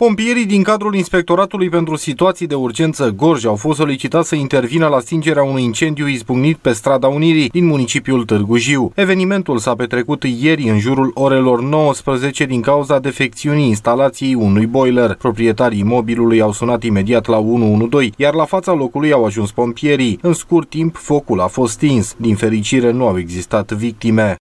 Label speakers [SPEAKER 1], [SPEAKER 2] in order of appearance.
[SPEAKER 1] Pompierii din cadrul Inspectoratului pentru Situații de Urgență Gorj au fost solicitați să intervină la stingerea unui incendiu izbucnit pe strada Unirii din municipiul Târgu Jiu. Evenimentul s-a petrecut ieri în jurul orelor 19 din cauza defecțiunii instalației unui boiler. Proprietarii mobilului au sunat imediat la 112, iar la fața locului au ajuns pompierii. În scurt timp, focul a fost stins. Din fericire, nu au existat victime.